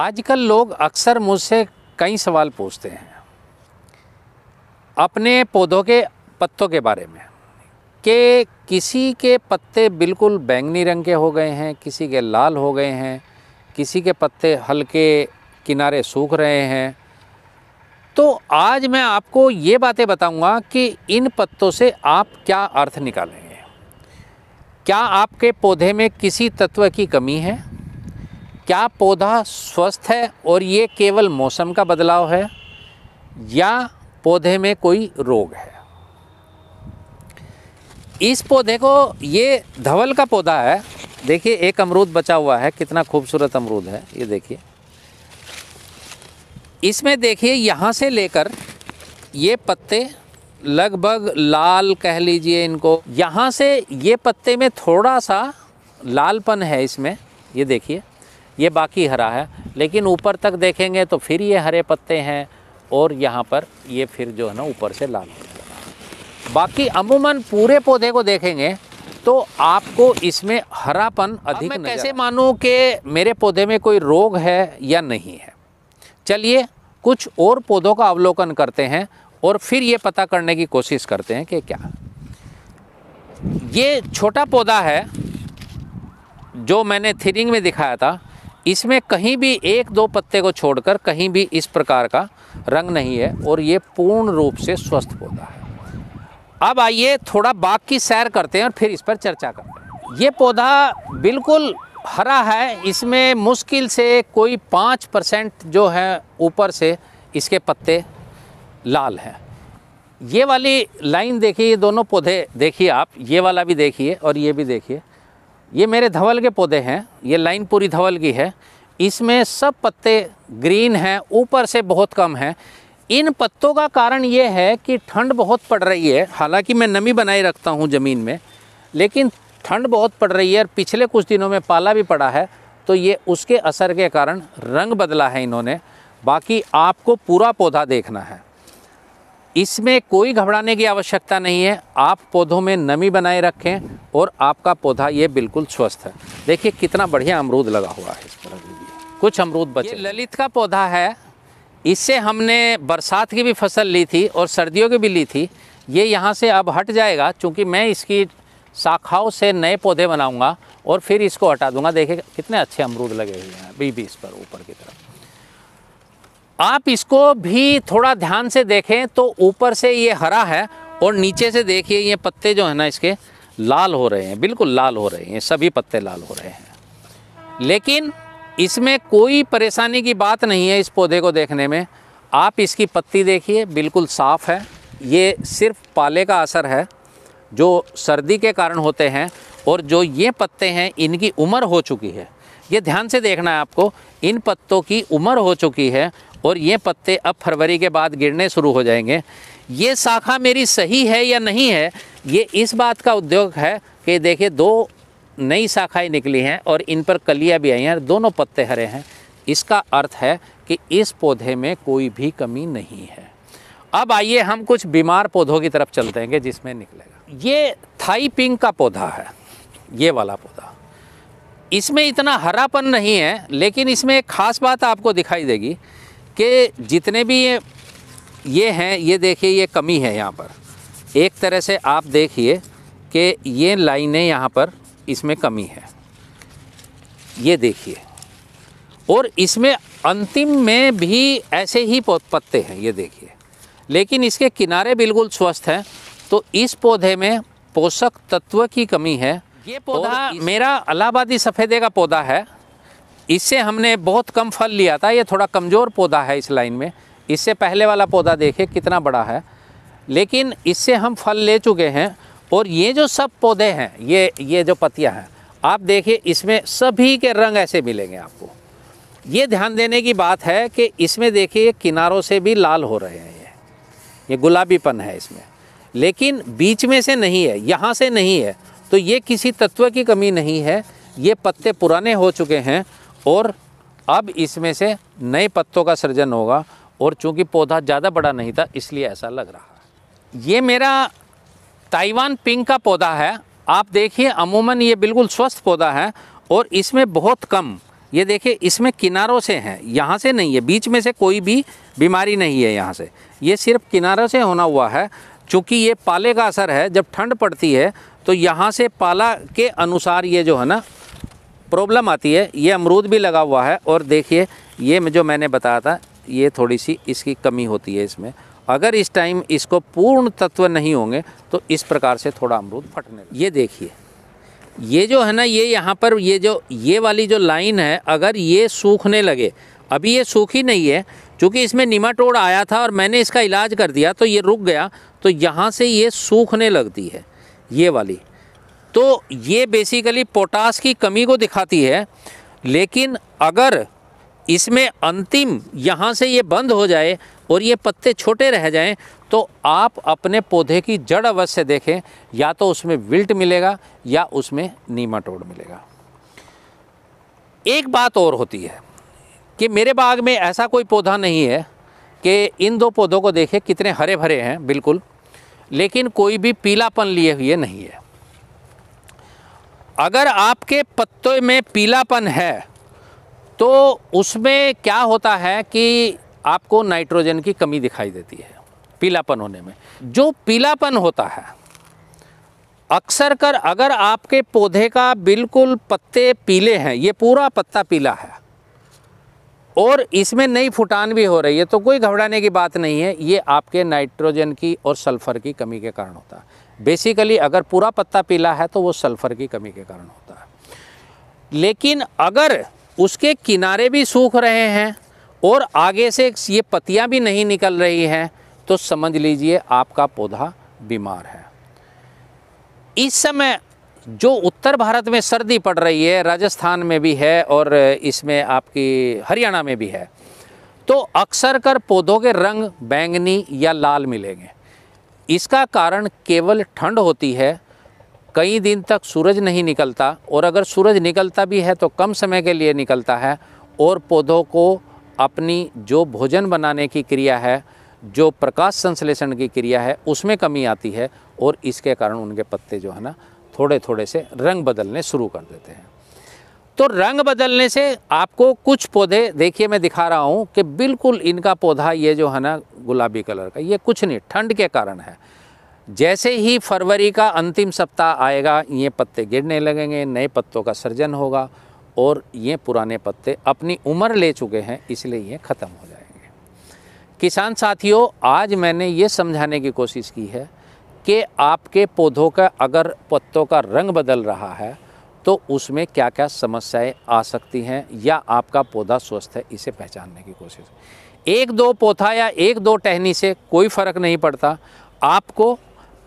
आजकल लोग अक्सर मुझसे कई सवाल पूछते हैं अपने पौधों के पत्तों के बारे में कि किसी के पत्ते बिल्कुल बैंगनी रंग के हो गए हैं किसी के लाल हो गए हैं किसी के पत्ते हल्के किनारे सूख रहे हैं तो आज मैं आपको ये बातें बताऊंगा कि इन पत्तों से आप क्या अर्थ निकालेंगे क्या आपके पौधे में किसी तत्व की कमी है क्या पौधा स्वस्थ है और ये केवल मौसम का बदलाव है या पौधे में कोई रोग है इस पौधे को ये धवल का पौधा है देखिए एक अमरूद बचा हुआ है कितना खूबसूरत अमरूद है ये देखिए इसमें देखिए यहाँ से लेकर ये पत्ते लगभग लाल कह लीजिए इनको यहाँ से ये पत्ते में थोड़ा सा लालपन है इसमें ये देखिए ये बाकी हरा है लेकिन ऊपर तक देखेंगे तो फिर ये हरे पत्ते हैं और यहाँ पर ये फिर जो है ना ऊपर से लाल बाकी अमूमन पूरे पौधे को देखेंगे तो आपको इसमें हरापन अधिक मैं कैसे मानूँ कि मेरे पौधे में कोई रोग है या नहीं है चलिए कुछ और पौधों का अवलोकन करते हैं और फिर ये पता करने की कोशिश करते हैं कि क्या ये छोटा पौधा है जो मैंने थिरिंग में दिखाया था इसमें कहीं भी एक दो पत्ते को छोड़कर कहीं भी इस प्रकार का रंग नहीं है और ये पूर्ण रूप से स्वस्थ पौधा है अब आइए थोड़ा बाग की सैर करते हैं और फिर इस पर चर्चा करते हैं ये पौधा बिल्कुल हरा है इसमें मुश्किल से कोई पाँच परसेंट जो है ऊपर से इसके पत्ते लाल हैं ये वाली लाइन देखिए ये दोनों पौधे देखिए आप ये वाला भी देखिए और ये भी देखिए ये मेरे धवल के पौधे हैं ये लाइन पूरी धवल की है इसमें सब पत्ते ग्रीन हैं ऊपर से बहुत कम हैं इन पत्तों का कारण ये है कि ठंड बहुत पड़ रही है हालांकि मैं नमी बनाए रखता हूँ ज़मीन में लेकिन ठंड बहुत पड़ रही है और पिछले कुछ दिनों में पाला भी पड़ा है तो ये उसके असर के कारण रंग बदला है इन्होंने बाकी आपको पूरा पौधा देखना है इसमें कोई घबराने की आवश्यकता नहीं है आप पौधों में नमी बनाए रखें और आपका पौधा ये बिल्कुल स्वस्थ है देखिए कितना बढ़िया अमरूद लगा हुआ है इस पर कुछ अमरूद बचे ललित का पौधा है इससे हमने बरसात की भी फसल ली थी और सर्दियों की भी ली थी ये यहाँ से अब हट जाएगा क्योंकि मैं इसकी शाखाओं से नए पौधे बनाऊंगा और फिर इसको हटा दूंगा देखिए कितने अच्छे अमरूद लगे हुए हैं बीबी इस पर ऊपर की तरफ आप इसको भी थोड़ा ध्यान से देखें तो ऊपर से ये हरा है और नीचे से देखिए ये पत्ते जो है ना इसके लाल हो रहे हैं बिल्कुल लाल हो रहे हैं सभी पत्ते लाल हो रहे हैं लेकिन इसमें कोई परेशानी की बात नहीं है इस पौधे को देखने में आप इसकी पत्ती देखिए बिल्कुल साफ़ है ये सिर्फ पाले का असर है जो सर्दी के कारण होते हैं और जो ये पत्ते हैं इनकी उम्र हो चुकी है ये ध्यान से देखना है आपको इन पत्तों की उम्र हो चुकी है और ये पत्ते अब फरवरी के बाद गिरने शुरू हो जाएंगे ये शाखा मेरी सही है या नहीं है ये इस बात का उद्योग है कि देखिए दो नई शाखाएं निकली हैं और इन पर कलियां भी आई हैं दोनों पत्ते हरे हैं इसका अर्थ है कि इस पौधे में कोई भी कमी नहीं है अब आइए हम कुछ बीमार पौधों की तरफ चलते हैं जिसमें निकलेगा ये थाई पिंक का पौधा है ये वाला पौधा इसमें इतना हरापन नहीं है लेकिन इसमें एक ख़ास बात आपको दिखाई देगी कि जितने भी ये ये हैं ये देखिए ये कमी है यहाँ पर एक तरह से आप देखिए कि ये लाइनें यहाँ पर इसमें कमी है ये देखिए और इसमें अंतिम में भी ऐसे ही पत्ते हैं ये देखिए लेकिन इसके किनारे बिल्कुल स्वस्थ हैं तो इस पौधे में पोषक तत्व की कमी है ये पौधा मेरा अलाहाबादी सफ़ेदे का पौधा है इससे हमने बहुत कम फल लिया था ये थोड़ा कमज़ोर पौधा है इस लाइन में इससे पहले वाला पौधा देखे कितना बड़ा है लेकिन इससे हम फल ले चुके हैं और ये जो सब पौधे हैं ये ये जो पतियाँ हैं आप देखिए इसमें सभी के रंग ऐसे मिलेंगे आपको ये ध्यान देने की बात है कि इसमें देखिए किनारों से भी लाल हो रहे हैं ये ये गुलाबीपन है इसमें लेकिन बीच में से नहीं है यहाँ से नहीं है तो ये किसी तत्व की कमी नहीं है ये पत्ते पुराने हो चुके हैं और अब इसमें से नए पत्तों का सृजन होगा और चूंकि पौधा ज़्यादा बड़ा नहीं था इसलिए ऐसा लग रहा है ये मेरा ताइवान पिंक का पौधा है आप देखिए अमूमन ये बिल्कुल स्वस्थ पौधा है और इसमें बहुत कम ये देखिए इसमें किनारों से हैं यहाँ से नहीं है बीच में से कोई भी बीमारी नहीं है यहाँ से ये सिर्फ किनारों से होना हुआ है चूँकि ये पाले का असर है जब ठंड पड़ती है तो यहाँ से पाला के अनुसार ये जो है ना प्रॉब्लम आती है ये अमरूद भी लगा हुआ है और देखिए ये जो मैंने बताया था ये थोड़ी सी इसकी कमी होती है इसमें अगर इस टाइम इसको पूर्ण तत्व नहीं होंगे तो इस प्रकार से थोड़ा अमरूद फटने ये देखिए ये जो है ना ये यहाँ पर ये जो ये वाली जो लाइन है अगर ये सूखने लगे अभी ये सूखी नहीं है चूँकि इसमें निमाटोड आया था और मैंने इसका इलाज कर दिया तो ये रुक गया तो यहाँ से ये सूखने लगती है ये वाली तो ये बेसिकली पोटास की कमी को दिखाती है लेकिन अगर इसमें अंतिम यहाँ से ये बंद हो जाए और ये पत्ते छोटे रह जाएं तो आप अपने पौधे की जड़ अवश्य देखें या तो उसमें विल्ट मिलेगा या उसमें टोड़ मिलेगा एक बात और होती है कि मेरे बाग में ऐसा कोई पौधा नहीं है कि इन दो पौधों को देखें कितने हरे भरे हैं बिल्कुल लेकिन कोई भी पीलापन लिए हुए नहीं है अगर आपके पत्ते में पीलापन है तो उसमें क्या होता है कि आपको नाइट्रोजन की कमी दिखाई देती है पीलापन होने में जो पीलापन होता है अक्सर कर अगर आपके पौधे का बिल्कुल पत्ते पीले हैं ये पूरा पत्ता पीला है और इसमें नई फुटान भी हो रही है तो कोई घबराने की बात नहीं है ये आपके नाइट्रोजन की और सल्फ़र की कमी के कारण होता है बेसिकली अगर पूरा पत्ता पीला है तो वो सल्फ़र की कमी के कारण होता है लेकिन अगर उसके किनारे भी सूख रहे हैं और आगे से ये पत्तियाँ भी नहीं निकल रही हैं तो समझ लीजिए आपका पौधा बीमार है इस समय जो उत्तर भारत में सर्दी पड़ रही है राजस्थान में भी है और इसमें आपकी हरियाणा में भी है तो अक्सर कर पौधों के रंग बैंगनी या लाल मिलेंगे इसका कारण केवल ठंड होती है कई दिन तक सूरज नहीं निकलता और अगर सूरज निकलता भी है तो कम समय के लिए निकलता है और पौधों को अपनी जो भोजन बनाने की क्रिया है जो प्रकाश संश्लेषण की क्रिया है उसमें कमी आती है और इसके कारण उनके पत्ते जो है ना थोड़े थोड़े से रंग बदलने शुरू कर देते हैं तो रंग बदलने से आपको कुछ पौधे देखिए मैं दिखा रहा हूँ कि बिल्कुल इनका पौधा ये जो है ना गुलाबी कलर का ये कुछ नहीं ठंड के कारण है जैसे ही फरवरी का अंतिम सप्ताह आएगा ये पत्ते गिरने लगेंगे नए पत्तों का सृजन होगा और ये पुराने पत्ते अपनी उम्र ले चुके हैं इसलिए ये ख़त्म हो जाएंगे किसान साथियों आज मैंने ये समझाने की कोशिश की है कि आपके पौधों का अगर पत्तों का रंग बदल रहा है तो उसमें क्या क्या समस्याएं आ सकती हैं या आपका पौधा स्वस्थ है इसे पहचानने की कोशिश एक दो पौधा या एक दो टहनी से कोई फ़र्क नहीं पड़ता आपको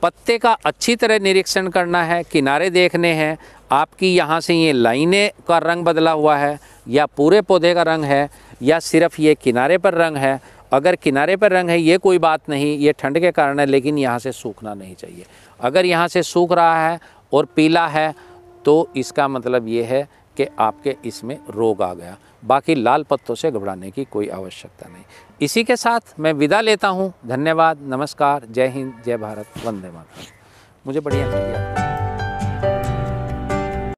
पत्ते का अच्छी तरह निरीक्षण करना है किनारे देखने हैं आपकी यहाँ से ये लाइनें का रंग बदला हुआ है या पूरे पौधे का रंग है या सिर्फ ये किनारे पर रंग है अगर किनारे पर रंग है ये कोई बात नहीं ये ठंड के कारण है लेकिन यहाँ से सूखना नहीं चाहिए अगर यहाँ से सूख रहा है और पीला है तो इसका मतलब ये है कि आपके इसमें रोग आ गया बाकी लाल पत्तों से घबराने की कोई आवश्यकता नहीं इसी के साथ मैं विदा लेता हूँ धन्यवाद नमस्कार जय हिंद जय भारत वंदे मातरम मुझे बढ़िया